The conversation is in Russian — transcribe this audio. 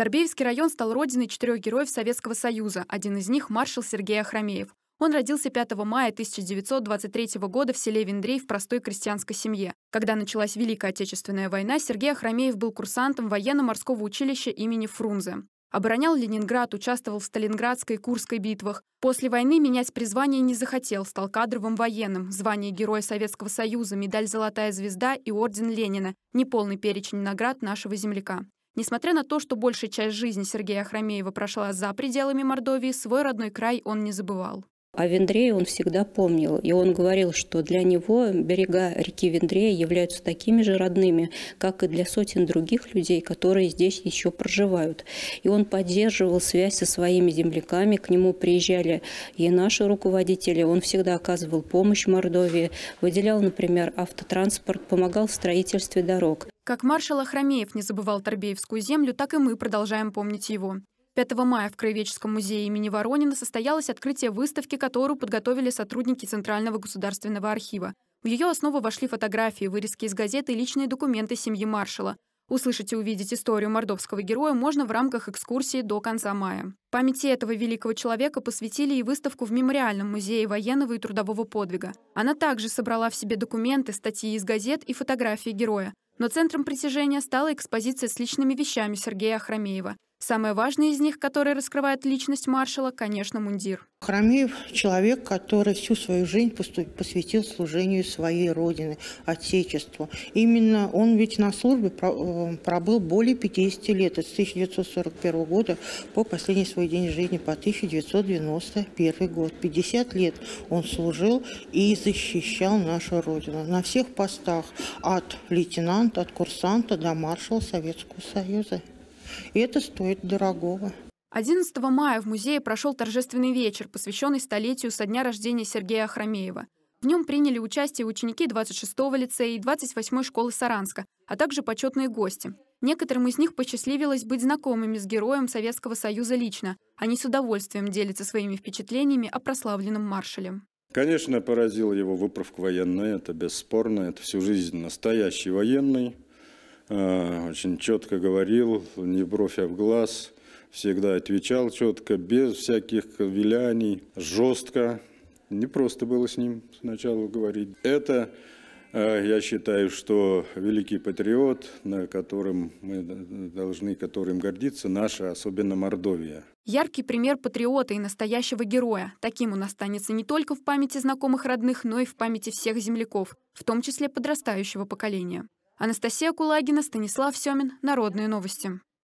Торбеевский район стал родиной четырех героев Советского Союза. Один из них — маршал Сергей Ахрамеев. Он родился 5 мая 1923 года в селе Вендрей в простой крестьянской семье. Когда началась Великая Отечественная война, Сергей Ахрамеев был курсантом военно-морского училища имени Фрунзе. Оборонял Ленинград, участвовал в Сталинградской и Курской битвах. После войны менять призвание не захотел, стал кадровым военным. Звание Героя Советского Союза, медаль «Золотая звезда» и орден Ленина – неполный перечень наград нашего земляка. Несмотря на то, что большая часть жизни Сергея Хромеева прошла за пределами Мордовии, свой родной край он не забывал. О Вендре он всегда помнил, и он говорил, что для него берега реки Вендрея являются такими же родными, как и для сотен других людей, которые здесь еще проживают. И он поддерживал связь со своими земляками, к нему приезжали и наши руководители, он всегда оказывал помощь Мордовии, выделял, например, автотранспорт, помогал в строительстве дорог. Как маршал Охромеев не забывал Торбеевскую землю, так и мы продолжаем помнить его. 5 мая в Краеведческом музее имени Воронина состоялось открытие выставки, которую подготовили сотрудники Центрального государственного архива. В ее основу вошли фотографии, вырезки из газеты и личные документы семьи маршала. Услышать и увидеть историю мордовского героя можно в рамках экскурсии до конца мая. памяти этого великого человека посвятили и выставку в Мемориальном музее военного и трудового подвига. Она также собрала в себе документы, статьи из газет и фотографии героя. Но центром притяжения стала экспозиция с личными вещами Сергея Ахрамеева, Самое важное из них, которое раскрывает личность маршала, конечно, мундир. Храмеев человек, который всю свою жизнь посвятил служению своей родины, Отечеству. Именно он ведь на службе э, пробыл более 50 лет, с 1941 года по последний свой день жизни, по 1991 год. 50 лет он служил и защищал нашу родину на всех постах, от лейтенанта, от курсанта до маршала Советского Союза. И это стоит дорогого. 11 мая в музее прошел торжественный вечер, посвященный столетию со дня рождения Сергея Ахрамеева. В нем приняли участие ученики 26-го лицея и 28-й школы Саранска, а также почетные гости. Некоторым из них посчастливилось быть знакомыми с героем Советского Союза лично. Они с удовольствием делятся своими впечатлениями о прославленном маршале. Конечно, поразил его выправка военная, это бесспорно. Это всю жизнь настоящий военный. Э, очень четко говорил, не бровь, а в глаз, всегда отвечал четко, без всяких виляний, жестко. Не просто было с ним сначала говорить. Это, э, я считаю, что великий патриот, на котором мы должны, которым гордиться, наша, особенно Мордовия. Яркий пример патриота и настоящего героя. Таким он останется не только в памяти знакомых родных, но и в памяти всех земляков, в том числе подрастающего поколения. Анастасия Кулагина, Станислав Семин. Народные новости.